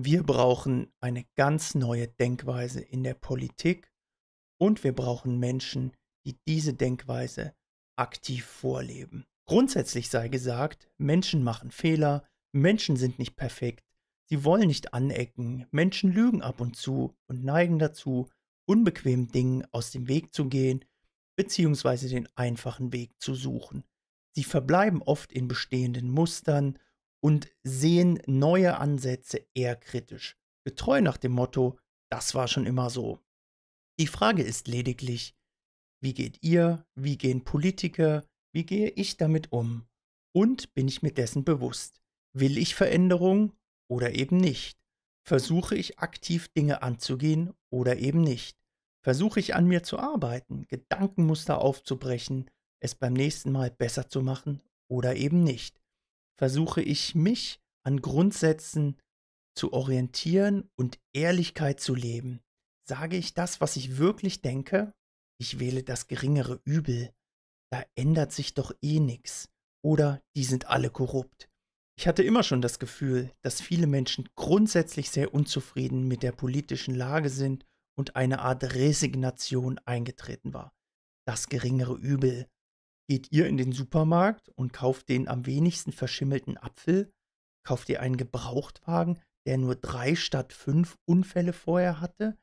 Wir brauchen eine ganz neue Denkweise in der Politik und wir brauchen Menschen, die diese Denkweise aktiv vorleben. Grundsätzlich sei gesagt, Menschen machen Fehler, Menschen sind nicht perfekt, sie wollen nicht anecken, Menschen lügen ab und zu und neigen dazu, unbequemen Dingen aus dem Weg zu gehen bzw. den einfachen Weg zu suchen. Sie verbleiben oft in bestehenden Mustern und sehen neue Ansätze eher kritisch, getreu nach dem Motto, das war schon immer so. Die Frage ist lediglich, wie geht ihr, wie gehen Politiker, wie gehe ich damit um? Und bin ich mir dessen bewusst? Will ich Veränderung oder eben nicht? Versuche ich aktiv Dinge anzugehen oder eben nicht? Versuche ich an mir zu arbeiten, Gedankenmuster aufzubrechen, es beim nächsten Mal besser zu machen oder eben nicht? versuche ich mich an Grundsätzen zu orientieren und Ehrlichkeit zu leben. Sage ich das, was ich wirklich denke? Ich wähle das geringere Übel. Da ändert sich doch eh nichts. Oder die sind alle korrupt. Ich hatte immer schon das Gefühl, dass viele Menschen grundsätzlich sehr unzufrieden mit der politischen Lage sind und eine Art Resignation eingetreten war. Das geringere Übel geht ihr in den Supermarkt und kauft den am wenigsten verschimmelten Apfel, kauft ihr einen Gebrauchtwagen, der nur drei statt fünf Unfälle vorher hatte,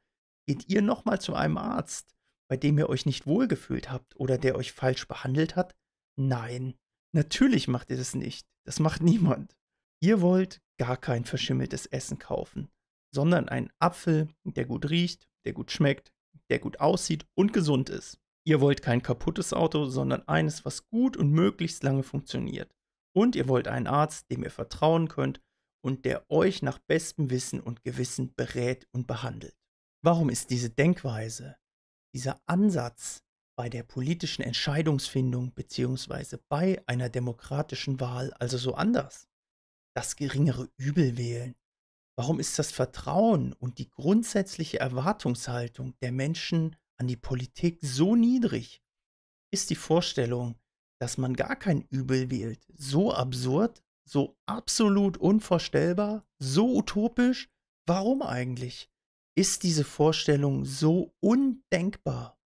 geht ihr nochmal zu einem Arzt, bei dem ihr euch nicht wohlgefühlt habt oder der euch falsch behandelt hat? Nein, natürlich macht ihr das nicht. Das macht niemand. Ihr wollt gar kein verschimmeltes Essen kaufen, sondern einen Apfel, der gut riecht, der gut schmeckt, der gut aussieht und gesund ist. Ihr wollt kein kaputtes Auto, sondern eines, was gut und möglichst lange funktioniert. Und ihr wollt einen Arzt, dem ihr vertrauen könnt und der euch nach bestem Wissen und Gewissen berät und behandelt. Warum ist diese Denkweise, dieser Ansatz bei der politischen Entscheidungsfindung bzw. bei einer demokratischen Wahl also so anders? Das geringere Übel wählen. Warum ist das Vertrauen und die grundsätzliche Erwartungshaltung der Menschen an die Politik so niedrig? Ist die Vorstellung, dass man gar kein Übel wählt, so absurd, so absolut unvorstellbar, so utopisch? Warum eigentlich? Ist diese Vorstellung so undenkbar?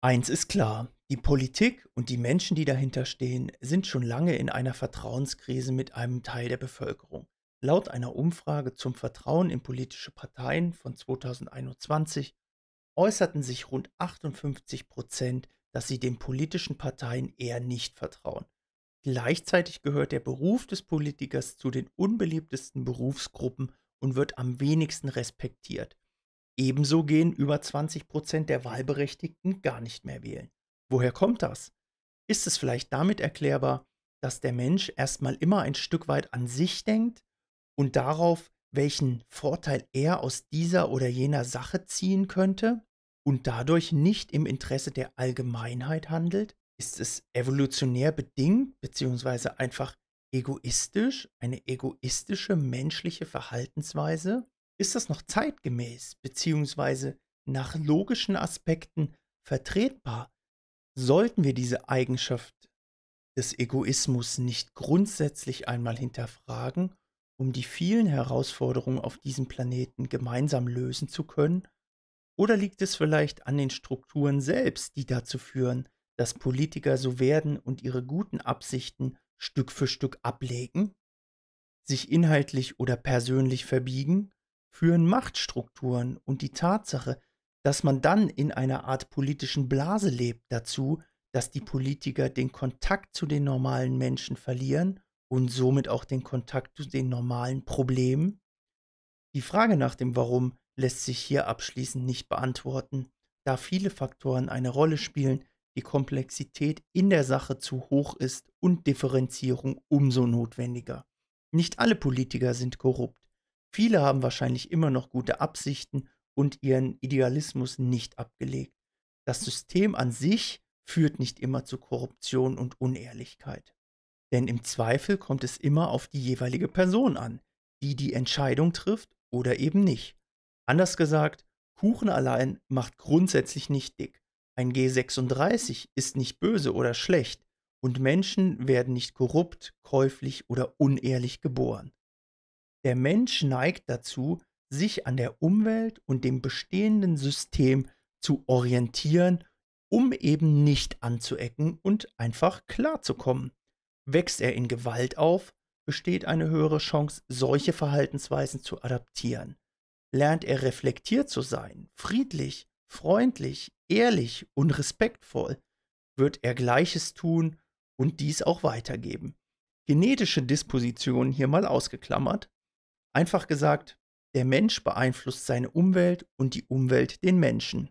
Eins ist klar, die Politik und die Menschen, die dahinter stehen, sind schon lange in einer Vertrauenskrise mit einem Teil der Bevölkerung. Laut einer Umfrage zum Vertrauen in politische Parteien von 2021 äußerten sich rund 58 Prozent, dass sie den politischen Parteien eher nicht vertrauen. Gleichzeitig gehört der Beruf des Politikers zu den unbeliebtesten Berufsgruppen und wird am wenigsten respektiert. Ebenso gehen über 20 Prozent der Wahlberechtigten gar nicht mehr wählen. Woher kommt das? Ist es vielleicht damit erklärbar, dass der Mensch erstmal immer ein Stück weit an sich denkt und darauf, welchen Vorteil er aus dieser oder jener Sache ziehen könnte? und dadurch nicht im Interesse der Allgemeinheit handelt? Ist es evolutionär bedingt bzw. einfach egoistisch, eine egoistische menschliche Verhaltensweise? Ist das noch zeitgemäß bzw. nach logischen Aspekten vertretbar? Sollten wir diese Eigenschaft des Egoismus nicht grundsätzlich einmal hinterfragen, um die vielen Herausforderungen auf diesem Planeten gemeinsam lösen zu können oder liegt es vielleicht an den Strukturen selbst, die dazu führen, dass Politiker so werden und ihre guten Absichten Stück für Stück ablegen? Sich inhaltlich oder persönlich verbiegen? Führen Machtstrukturen und die Tatsache, dass man dann in einer Art politischen Blase lebt, dazu, dass die Politiker den Kontakt zu den normalen Menschen verlieren und somit auch den Kontakt zu den normalen Problemen? Die Frage nach dem Warum lässt sich hier abschließend nicht beantworten, da viele Faktoren eine Rolle spielen, die Komplexität in der Sache zu hoch ist und Differenzierung umso notwendiger. Nicht alle Politiker sind korrupt. Viele haben wahrscheinlich immer noch gute Absichten und ihren Idealismus nicht abgelegt. Das System an sich führt nicht immer zu Korruption und Unehrlichkeit. Denn im Zweifel kommt es immer auf die jeweilige Person an, die die Entscheidung trifft oder eben nicht. Anders gesagt, Kuchen allein macht grundsätzlich nicht dick. Ein G36 ist nicht böse oder schlecht und Menschen werden nicht korrupt, käuflich oder unehrlich geboren. Der Mensch neigt dazu, sich an der Umwelt und dem bestehenden System zu orientieren, um eben nicht anzuecken und einfach klarzukommen. Wächst er in Gewalt auf, besteht eine höhere Chance, solche Verhaltensweisen zu adaptieren lernt er reflektiert zu sein, friedlich, freundlich, ehrlich und respektvoll, wird er Gleiches tun und dies auch weitergeben. Genetische Dispositionen hier mal ausgeklammert. Einfach gesagt, der Mensch beeinflusst seine Umwelt und die Umwelt den Menschen.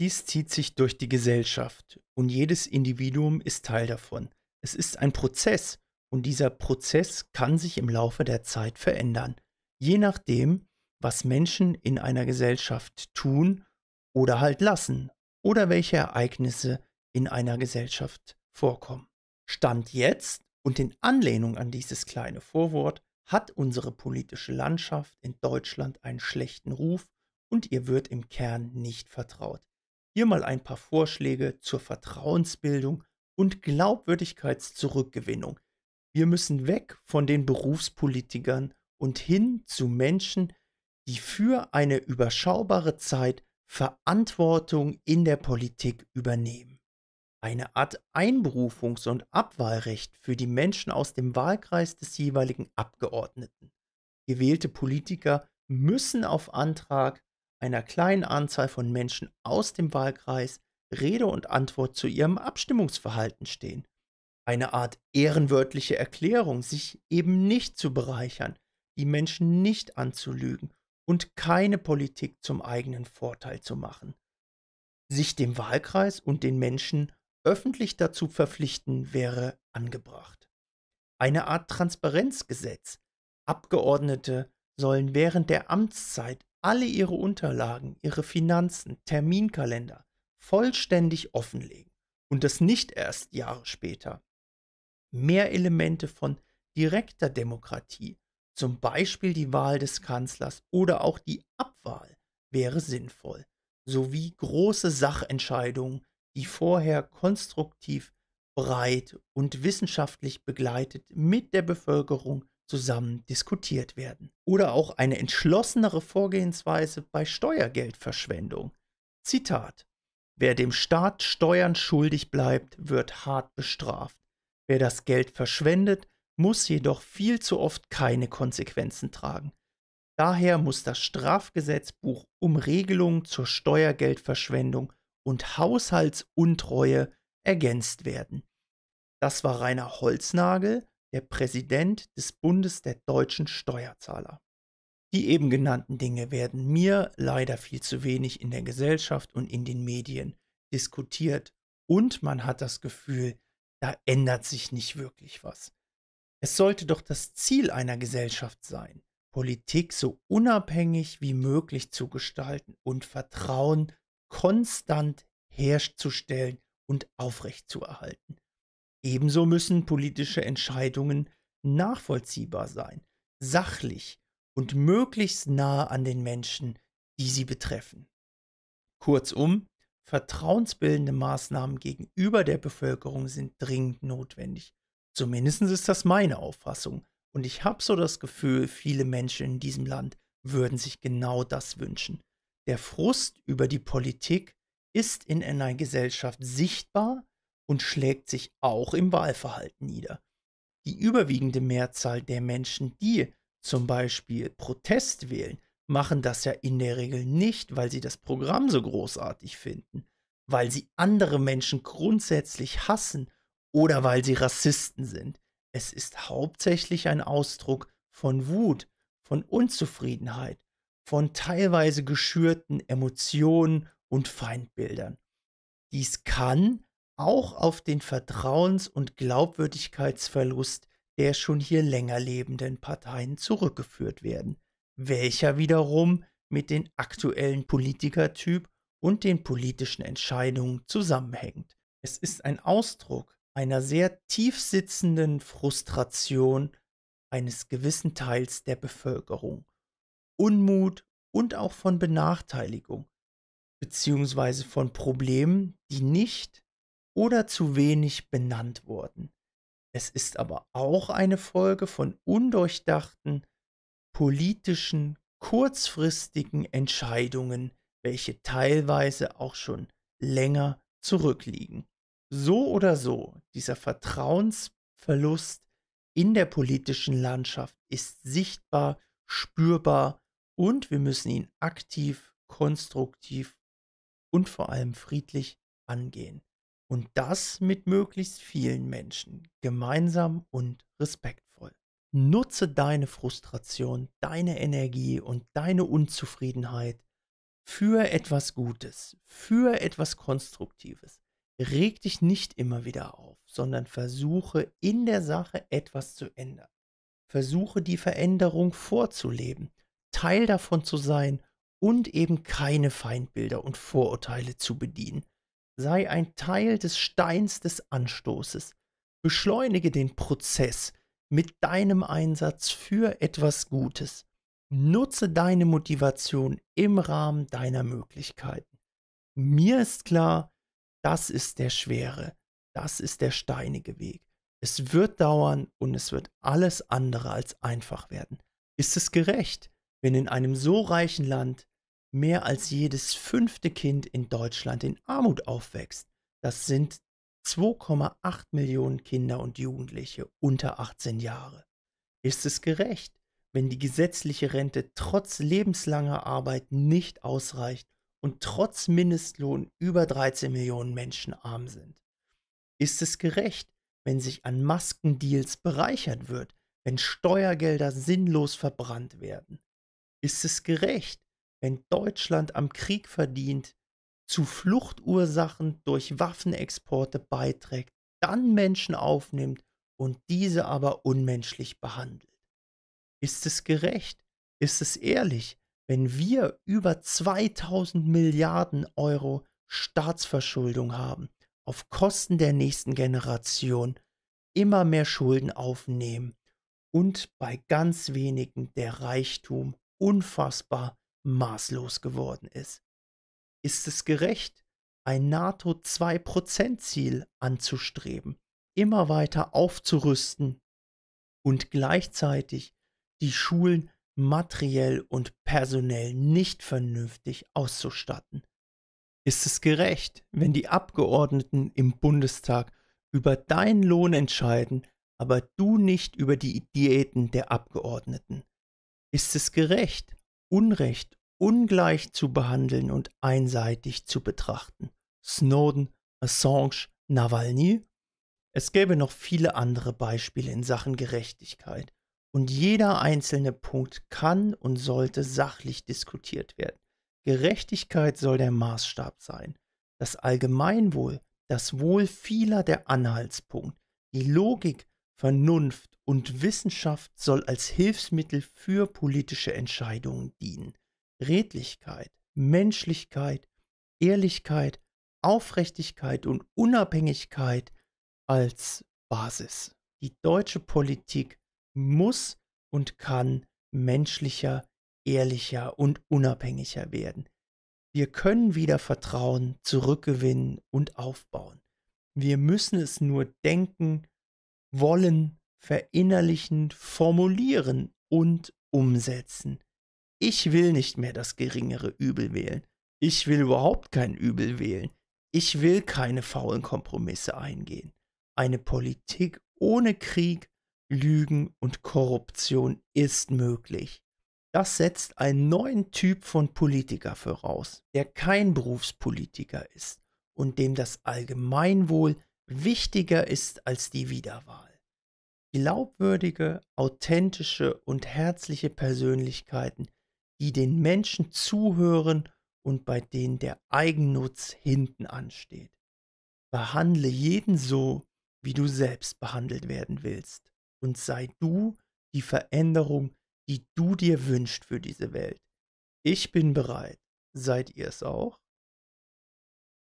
Dies zieht sich durch die Gesellschaft und jedes Individuum ist Teil davon. Es ist ein Prozess und dieser Prozess kann sich im Laufe der Zeit verändern, je nachdem, was Menschen in einer Gesellschaft tun oder halt lassen oder welche Ereignisse in einer Gesellschaft vorkommen. Stand jetzt und in Anlehnung an dieses kleine Vorwort hat unsere politische Landschaft in Deutschland einen schlechten Ruf und ihr wird im Kern nicht vertraut. Hier mal ein paar Vorschläge zur Vertrauensbildung und Glaubwürdigkeitszurückgewinnung. Wir müssen weg von den Berufspolitikern und hin zu Menschen, die für eine überschaubare Zeit Verantwortung in der Politik übernehmen. Eine Art Einberufungs- und Abwahlrecht für die Menschen aus dem Wahlkreis des jeweiligen Abgeordneten. Gewählte Politiker müssen auf Antrag einer kleinen Anzahl von Menschen aus dem Wahlkreis Rede und Antwort zu ihrem Abstimmungsverhalten stehen. Eine Art ehrenwörtliche Erklärung, sich eben nicht zu bereichern, die Menschen nicht anzulügen und keine Politik zum eigenen Vorteil zu machen. Sich dem Wahlkreis und den Menschen öffentlich dazu verpflichten wäre angebracht. Eine Art Transparenzgesetz. Abgeordnete sollen während der Amtszeit alle ihre Unterlagen, ihre Finanzen, Terminkalender vollständig offenlegen und das nicht erst Jahre später. Mehr Elemente von direkter Demokratie, zum Beispiel die Wahl des Kanzlers oder auch die Abwahl wäre sinnvoll, sowie große Sachentscheidungen, die vorher konstruktiv, breit und wissenschaftlich begleitet mit der Bevölkerung zusammen diskutiert werden. Oder auch eine entschlossenere Vorgehensweise bei Steuergeldverschwendung. Zitat Wer dem Staat Steuern schuldig bleibt, wird hart bestraft. Wer das Geld verschwendet, muss jedoch viel zu oft keine Konsequenzen tragen. Daher muss das Strafgesetzbuch um Regelungen zur Steuergeldverschwendung und Haushaltsuntreue ergänzt werden. Das war Rainer Holznagel, der Präsident des Bundes der deutschen Steuerzahler. Die eben genannten Dinge werden mir leider viel zu wenig in der Gesellschaft und in den Medien diskutiert und man hat das Gefühl, da ändert sich nicht wirklich was. Es sollte doch das Ziel einer Gesellschaft sein, Politik so unabhängig wie möglich zu gestalten und Vertrauen konstant herzustellen und aufrechtzuerhalten. Ebenso müssen politische Entscheidungen nachvollziehbar sein, sachlich und möglichst nahe an den Menschen, die sie betreffen. Kurzum, vertrauensbildende Maßnahmen gegenüber der Bevölkerung sind dringend notwendig Zumindest ist das meine Auffassung. Und ich habe so das Gefühl, viele Menschen in diesem Land würden sich genau das wünschen. Der Frust über die Politik ist in einer Gesellschaft sichtbar und schlägt sich auch im Wahlverhalten nieder. Die überwiegende Mehrzahl der Menschen, die zum Beispiel Protest wählen, machen das ja in der Regel nicht, weil sie das Programm so großartig finden, weil sie andere Menschen grundsätzlich hassen oder weil sie Rassisten sind. Es ist hauptsächlich ein Ausdruck von Wut, von Unzufriedenheit, von teilweise geschürten Emotionen und Feindbildern. Dies kann auch auf den Vertrauens- und Glaubwürdigkeitsverlust der schon hier länger lebenden Parteien zurückgeführt werden, welcher wiederum mit den aktuellen Politikertyp und den politischen Entscheidungen zusammenhängt. Es ist ein Ausdruck einer sehr tief sitzenden Frustration eines gewissen Teils der Bevölkerung, Unmut und auch von Benachteiligung beziehungsweise von Problemen, die nicht oder zu wenig benannt wurden. Es ist aber auch eine Folge von undurchdachten, politischen, kurzfristigen Entscheidungen, welche teilweise auch schon länger zurückliegen so oder so, dieser Vertrauensverlust in der politischen Landschaft ist sichtbar, spürbar und wir müssen ihn aktiv, konstruktiv und vor allem friedlich angehen. Und das mit möglichst vielen Menschen, gemeinsam und respektvoll. Nutze deine Frustration, deine Energie und deine Unzufriedenheit für etwas Gutes, für etwas Konstruktives reg dich nicht immer wieder auf, sondern versuche in der Sache etwas zu ändern. Versuche die Veränderung vorzuleben, Teil davon zu sein und eben keine Feindbilder und Vorurteile zu bedienen. Sei ein Teil des Steins des Anstoßes. Beschleunige den Prozess mit deinem Einsatz für etwas Gutes. Nutze deine Motivation im Rahmen deiner Möglichkeiten. Mir ist klar, das ist der schwere, das ist der steinige Weg. Es wird dauern und es wird alles andere als einfach werden. Ist es gerecht, wenn in einem so reichen Land mehr als jedes fünfte Kind in Deutschland in Armut aufwächst? Das sind 2,8 Millionen Kinder und Jugendliche unter 18 Jahre. Ist es gerecht, wenn die gesetzliche Rente trotz lebenslanger Arbeit nicht ausreicht, und trotz Mindestlohn über 13 Millionen Menschen arm sind? Ist es gerecht, wenn sich an Maskendeals bereichert wird, wenn Steuergelder sinnlos verbrannt werden? Ist es gerecht, wenn Deutschland am Krieg verdient, zu Fluchtursachen durch Waffenexporte beiträgt, dann Menschen aufnimmt und diese aber unmenschlich behandelt? Ist es gerecht? Ist es ehrlich, wenn wir über 2000 Milliarden Euro Staatsverschuldung haben, auf Kosten der nächsten Generation immer mehr Schulden aufnehmen und bei ganz wenigen der Reichtum unfassbar maßlos geworden ist. Ist es gerecht, ein NATO-2%-Ziel anzustreben, immer weiter aufzurüsten und gleichzeitig die Schulen materiell und personell nicht vernünftig auszustatten? Ist es gerecht, wenn die Abgeordneten im Bundestag über deinen Lohn entscheiden, aber du nicht über die Diäten der Abgeordneten? Ist es gerecht, Unrecht ungleich zu behandeln und einseitig zu betrachten? Snowden, Assange, Nawalny? Es gäbe noch viele andere Beispiele in Sachen Gerechtigkeit und jeder einzelne Punkt kann und sollte sachlich diskutiert werden. Gerechtigkeit soll der Maßstab sein. Das Allgemeinwohl, das Wohl vieler der Anhaltspunkt. Die Logik, Vernunft und Wissenschaft soll als Hilfsmittel für politische Entscheidungen dienen. Redlichkeit, Menschlichkeit, Ehrlichkeit, Aufrichtigkeit und Unabhängigkeit als Basis. Die deutsche Politik muss und kann menschlicher, ehrlicher und unabhängiger werden. Wir können wieder Vertrauen zurückgewinnen und aufbauen. Wir müssen es nur denken, wollen, verinnerlichen, formulieren und umsetzen. Ich will nicht mehr das geringere Übel wählen. Ich will überhaupt kein Übel wählen. Ich will keine faulen Kompromisse eingehen. Eine Politik ohne Krieg, Lügen und Korruption ist möglich. Das setzt einen neuen Typ von Politiker voraus, der kein Berufspolitiker ist und dem das Allgemeinwohl wichtiger ist als die Wiederwahl. Glaubwürdige, authentische und herzliche Persönlichkeiten, die den Menschen zuhören und bei denen der Eigennutz hinten ansteht. Behandle jeden so, wie du selbst behandelt werden willst und sei du die Veränderung, die du dir wünschst für diese Welt. Ich bin bereit. Seid ihr es auch?